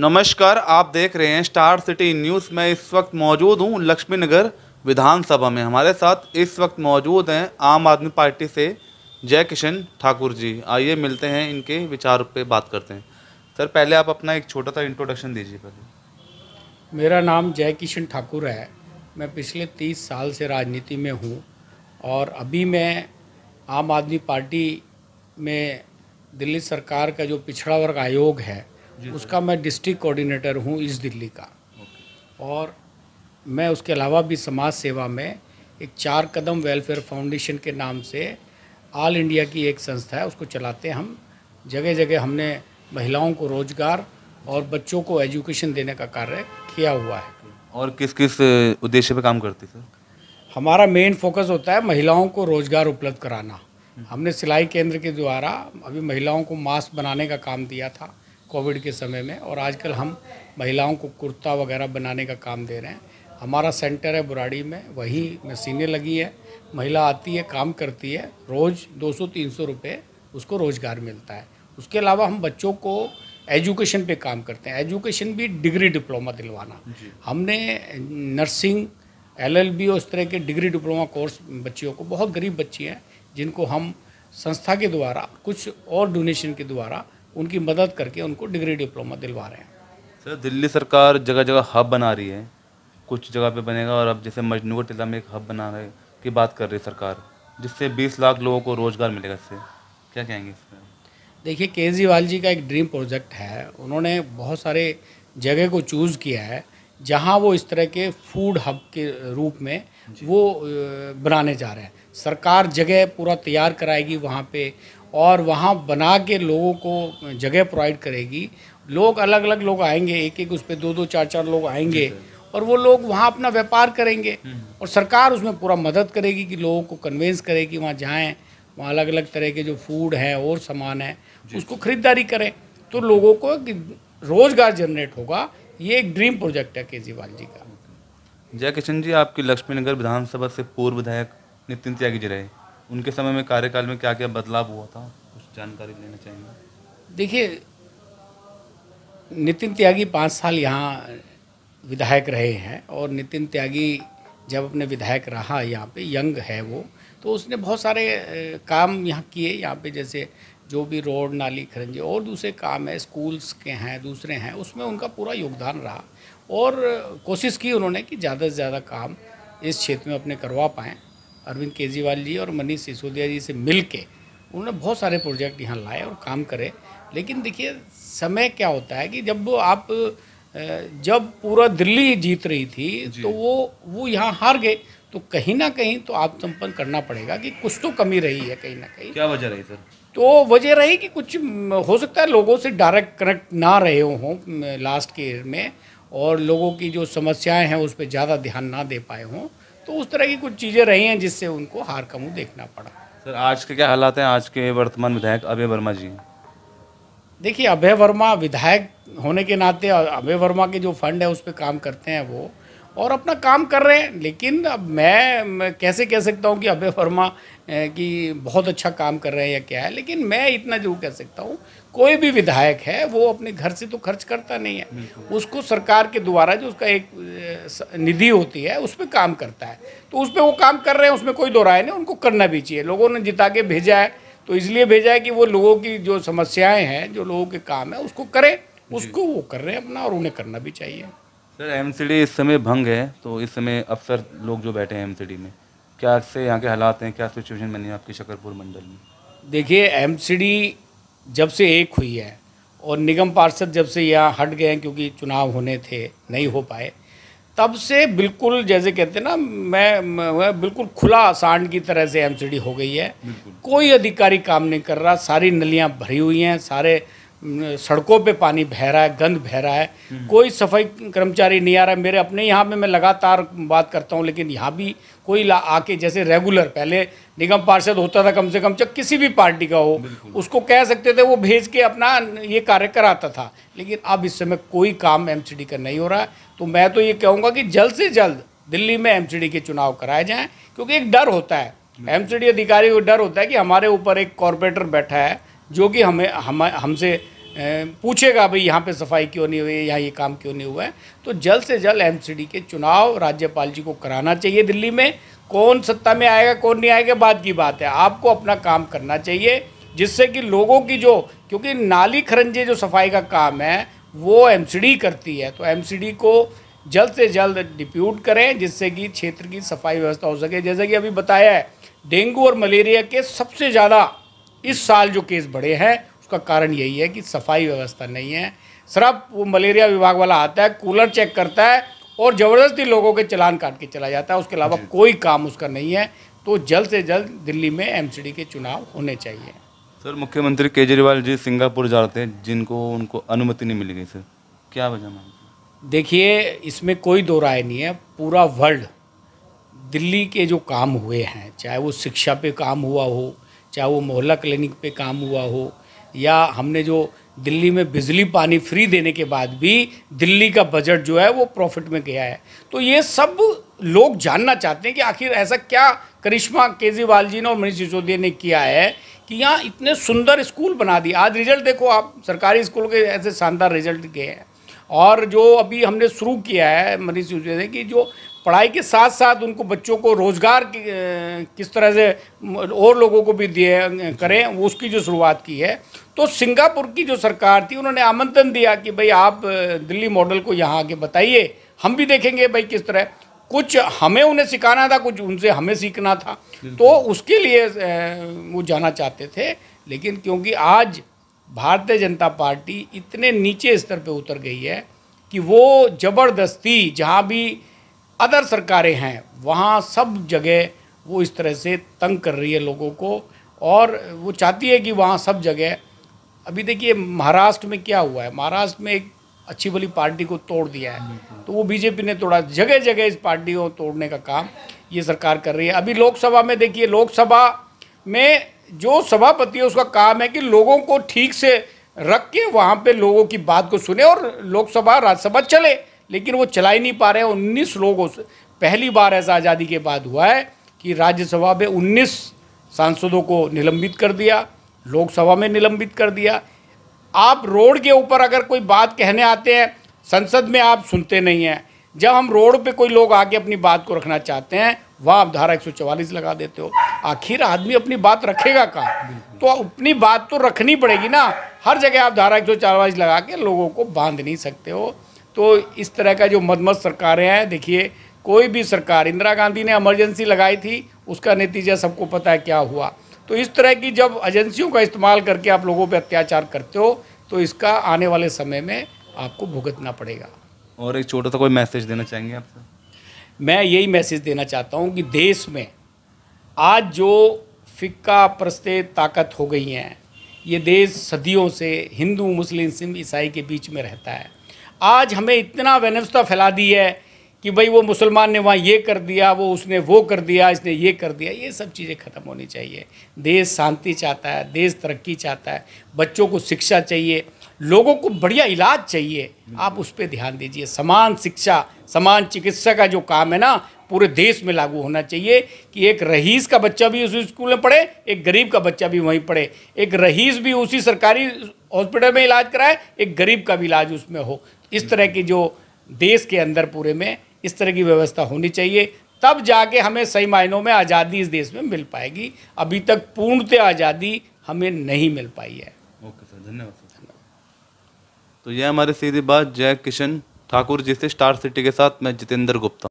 नमस्कार आप देख रहे हैं स्टार सिटी न्यूज़ मैं इस वक्त मौजूद हूं लक्ष्मी नगर विधानसभा में हमारे साथ इस वक्त मौजूद हैं आम आदमी पार्टी से जय किशन ठाकुर जी आइए मिलते हैं इनके विचार पे बात करते हैं सर पहले आप अपना एक छोटा सा इंट्रोडक्शन दीजिए पहले मेरा नाम जय किशन ठाकुर है मैं पिछले तीस साल से राजनीति में हूँ और अभी मैं आम आदमी पार्टी में दिल्ली सरकार का जो पिछड़ा वर्ग आयोग है उसका मैं डिस्ट्रिक्ट कोऑर्डिनेटर हूँ इस दिल्ली का और मैं उसके अलावा भी समाज सेवा में एक चार कदम वेलफेयर फाउंडेशन के नाम से ऑल इंडिया की एक संस्था है उसको चलाते हम जगह जगह हमने महिलाओं को रोजगार और बच्चों को एजुकेशन देने का कार्य किया हुआ है और किस किस उद्देश्य पे काम करती सर हमारा मेन फोकस होता है महिलाओं को रोजगार उपलब्ध कराना हम्म। हमने सिलाई केंद्र के द्वारा अभी महिलाओं को मास्क बनाने का काम दिया था कोविड के समय में और आजकल हम महिलाओं को कुर्ता वगैरह बनाने का काम दे रहे हैं हमारा सेंटर है बुराड़ी में वही मशीनें लगी है महिला आती है काम करती है रोज़ 200-300 रुपए उसको रोज़गार मिलता है उसके अलावा हम बच्चों को एजुकेशन पे काम करते हैं एजुकेशन भी डिग्री डिप्लोमा दिलवाना हमने नर्सिंग एलएलबी और इस तरह के डिग्री डिप्लोमा कोर्स बच्चियों को बहुत गरीब बच्ची हैं जिनको हम संस्था के द्वारा कुछ और डोनेशन के द्वारा उनकी मदद करके उनको डिग्री डिप्लोमा दिलवा रहे हैं सर दिल्ली सरकार जगह जगह हब बना रही है कुछ जगह पे बनेगा और अब जैसे मजनूर टिला में एक हब बना रहे की बात कर रही है सरकार जिससे 20 लाख लोगों को रोज़गार मिलेगा इससे क्या कहेंगे इस देखिए केजरीवाल जी का एक ड्रीम प्रोजेक्ट है उन्होंने बहुत सारे जगह को चूज़ किया है जहाँ वो इस तरह के फूड हब के रूप में वो बनाने जा रहे हैं सरकार जगह पूरा तैयार कराएगी वहाँ पे और वहाँ बना के लोगों को जगह प्रोवाइड करेगी लोग अलग अलग लोग आएंगे एक एक उस पर दो दो चार चार लोग आएंगे और वो लोग वहाँ अपना व्यापार करेंगे हम्म। और सरकार उसमें पूरा मदद करेगी कि लोगों को कन्वेंस करे कि वहाँ जाएँ वहाँ अलग अलग तरह के जो फूड हैं और सामान है उसको ख़रीदारी करें तो लोगों को रोज़गार जनरेट होगा ये एक ड्रीम प्रोजेक्ट है केजरीवाल जी का जय किशन जी आपकी लक्ष्मीनगर विधानसभा से पूर्व विधायक नितिन त्यागी जी रहे उनके समय में कार्यकाल में क्या क्या बदलाव हुआ था कुछ जानकारी लेना चाहेंगे देखिए नितिन त्यागी पाँच साल यहाँ विधायक रहे हैं और नितिन त्यागी जब अपने विधायक रहा यहाँ पे यंग है वो तो उसने बहुत सारे काम यहाँ किए यहाँ पे जैसे जो भी रोड नाली खरंजे और दूसरे काम है स्कूल्स के हैं दूसरे हैं उसमें उनका पूरा योगदान रहा और कोशिश की उन्होंने कि ज़्यादा से ज़्यादा काम इस क्षेत्र में अपने करवा पाएँ अरविंद केजरीवाल जी और मनीष सिसोदिया जी से मिल के उन्होंने बहुत सारे प्रोजेक्ट यहाँ लाए और काम करे लेकिन देखिए समय क्या होता है कि जब आप जब पूरा दिल्ली जीत रही थी तो वो वो यहाँ हार गए तो कहीं ना कहीं तो आप संपन्न करना पड़ेगा कि कुछ तो कमी रही है कहीं ना कहीं क्या वजह रही सर तो वजह रही कि कुछ हो सकता है लोगों से डायरेक्ट कनेक्ट ना रहे हों लास्ट के ईयर में और लोगों की जो समस्याएं हैं उस पर ज़्यादा ध्यान ना दे पाए हों तो उस तरह की कुछ चीज़ें रही हैं जिससे उनको हार का मुँह देखना पड़ा सर आज के क्या हालात हैं आज के वर्तमान विधायक अभय वर्मा जी देखिए अभय वर्मा विधायक होने के नाते अभय वर्मा के जो फंड है उस पर काम करते हैं वो और अपना काम कर रहे हैं लेकिन अब मैं, मैं कैसे कह सकता हूँ कि अभय वर्मा कि बहुत अच्छा काम कर रहे हैं या क्या है लेकिन मैं इतना जरूर कह सकता हूँ कोई भी विधायक है वो अपने घर से तो खर्च करता नहीं है उसको सरकार के द्वारा जो उसका एक निधि होती है उस पर काम करता है तो उस पर वो काम कर रहे हैं उसमें कोई दो राय नहीं उनको करना भी चाहिए लोगों ने जिता के भेजा है तो इसलिए भेजा है कि वो लोगों की जो समस्याएं हैं जो लोगों के काम है उसको करें उसको वो कर रहे हैं अपना और उन्हें करना भी चाहिए सर एम इस समय भंग है तो इस समय अफसर लोग जो बैठे हैं एम में क्या से यहाँ के हालात हैं क्या सिचुएशन बनी है आपकी शकरपुर मंडल में देखिए एम जब से एक हुई है और निगम पार्षद जब से यहाँ हट गए हैं क्योंकि चुनाव होने थे नहीं हो पाए तब से बिल्कुल जैसे कहते हैं ना मैं, मैं बिल्कुल खुला सांड की तरह से एमसीडी हो गई है कोई अधिकारी काम नहीं कर रहा सारी नलियाँ भरी हुई हैं सारे सड़कों पे पानी बह रहा है गंद बह रहा है हम्म। कोई सफाई कर्मचारी नहीं आ रहा है मेरे अपने यहाँ पे मैं लगातार बात करता हूँ लेकिन यहाँ भी कोई आके जैसे रेगुलर पहले निगम पार्षद होता था कम से कम चाहे किसी भी पार्टी का हो उसको कह सकते थे वो भेज के अपना ये कार्य कराता था लेकिन अब इस समय कोई काम एम का नहीं हो रहा है तो मैं तो ये कहूँगा कि जल्द से जल्द दिल्ली में एम के चुनाव कराए जाएँ क्योंकि एक डर होता है एम अधिकारी को डर होता है कि हमारे ऊपर एक कॉरपोरेटर बैठा है जो कि हमें हम हमसे पूछेगा भाई यहाँ पे सफाई क्यों नहीं हुई है यहाँ ये काम क्यों नहीं हुआ है तो जल्द से जल्द एमसीडी के चुनाव राज्यपाल जी को कराना चाहिए दिल्ली में कौन सत्ता में आएगा कौन नहीं आएगा बाद की बात है आपको अपना काम करना चाहिए जिससे कि लोगों की जो क्योंकि नाली खरंजे जो सफाई का काम है वो एम करती है तो एम को जल्द से जल्द डिप्यूट करें जिससे कि क्षेत्र की सफाई व्यवस्था हो सके जैसे कि अभी बताया है डेंगू और मलेरिया के सबसे ज़्यादा इस साल जो केस बढ़े हैं उसका कारण यही है कि सफाई व्यवस्था नहीं है सिर्फ वो मलेरिया विभाग वाला आता है कूलर चेक करता है और ज़बरदस्ती लोगों के चलान काट के चला जाता है उसके अलावा कोई काम उसका नहीं है तो जल्द से जल्द दिल्ली में एमसीडी के चुनाव होने चाहिए सर मुख्यमंत्री केजरीवाल जी सिंगापुर जाते हैं जिनको उनको अनुमति नहीं मिली गई सर क्या वजह मान देखिए इसमें कोई दो राय नहीं है पूरा वर्ल्ड दिल्ली के जो काम हुए हैं चाहे वो शिक्षा पे काम हुआ हो चाहे वो मोहल्ला क्लिनिक पे काम हुआ हो या हमने जो दिल्ली में बिजली पानी फ्री देने के बाद भी दिल्ली का बजट जो है वो प्रॉफिट में गया है तो ये सब लोग जानना चाहते हैं कि आखिर ऐसा क्या करिश्मा केजरीवाल जी ने और मनीष सिसोदिया ने किया है कि यहाँ इतने सुंदर स्कूल बना दिए आज रिजल्ट देखो आप सरकारी स्कूल के ऐसे शानदार रिजल्ट गए हैं और जो अभी हमने शुरू किया है मनीष सिसोदिया ने कि जो पढ़ाई के साथ साथ उनको बच्चों को रोज़गार किस तरह से और लोगों को भी दिए करें उसकी जो शुरुआत की है तो सिंगापुर की जो सरकार थी उन्होंने आमंत्रण दिया कि भाई आप दिल्ली मॉडल को यहाँ आके बताइए हम भी देखेंगे भाई किस तरह कुछ हमें उन्हें सिखाना था कुछ उनसे हमें सीखना था तो उसके लिए वो जाना चाहते थे लेकिन क्योंकि आज भारतीय जनता पार्टी इतने नीचे स्तर पर उतर गई है कि वो ज़बरदस्ती जहाँ भी अदर सरकारें हैं वहाँ सब जगह वो इस तरह से तंग कर रही है लोगों को और वो चाहती है कि वहाँ सब जगह अभी देखिए महाराष्ट्र में क्या हुआ है महाराष्ट्र में एक अच्छी भली पार्टी को तोड़ दिया है तो वो बीजेपी ने तोड़ा जगह जगह इस पार्टी को तोड़ने का काम ये सरकार कर रही है अभी लोकसभा में देखिए लोकसभा में जो सभापति है उसका काम है कि लोगों को ठीक से रख के वहाँ पे लोगों की बात को सुने और लोकसभा राज्यसभा चले लेकिन वो चला ही नहीं पा रहे उन्नीस लोगों से पहली बार ऐसा आज़ादी के बाद हुआ है कि राज्यसभा में उन्नीस सांसदों को निलंबित कर दिया लोकसभा में निलंबित कर दिया आप रोड के ऊपर अगर कोई बात कहने आते हैं संसद में आप सुनते नहीं हैं जब हम रोड पे कोई लोग आके अपनी बात को रखना चाहते हैं वहाँ आप धारा एक लगा देते हो आखिर आदमी अपनी बात रखेगा कहाँ तो अपनी बात तो रखनी पड़ेगी ना हर जगह आप धारा एक लगा के लोगों को बांध नहीं सकते हो तो इस तरह का जो मदमत सरकारें हैं देखिए कोई भी सरकार इंदिरा गांधी ने इमरजेंसी लगाई थी उसका नतीजा सबको पता है क्या हुआ तो इस तरह की जब एजेंसियों का इस्तेमाल करके आप लोगों पर अत्याचार करते हो तो इसका आने वाले समय में आपको भुगतना पड़ेगा और एक छोटा सा कोई मैसेज देना चाहेंगे आप मैं यही मैसेज देना चाहता हूँ कि देश में आज जो फिक्का प्रस्ते ताकत हो गई हैं ये देश सदियों से हिंदू मुस्लिम सिंह ईसाई के बीच में रहता है आज हमें इतना व्यवस्था फैला दी है कि भाई वो मुसलमान ने वहाँ ये कर दिया वो उसने वो कर दिया इसने ये कर दिया ये सब चीज़ें ख़त्म होनी चाहिए देश शांति चाहता है देश तरक्की चाहता है बच्चों को शिक्षा चाहिए लोगों को बढ़िया इलाज चाहिए आप उस पर ध्यान दीजिए समान शिक्षा समान चिकित्सा का जो काम है ना पूरे देश में लागू होना चाहिए कि एक रहीस का बच्चा भी उसी स्कूल में पढ़े एक गरीब का बच्चा भी वहीं पढ़े एक रहीस भी उसी सरकारी हॉस्पिटल में इलाज कराए एक गरीब का भी इलाज उसमें हो इस तरह की जो देश के अंदर पूरे में इस तरह की व्यवस्था होनी चाहिए तब जाके हमें सही मायनों में आज़ादी इस देश में मिल पाएगी अभी तक पूर्णतः आज़ादी हमें नहीं मिल पाई है ओके सर धन्यवाद तो यह हमारे सीधी बात जय किशन ठाकुर जी से स्टार सिटी के साथ मैं जितेंद्र गुप्ता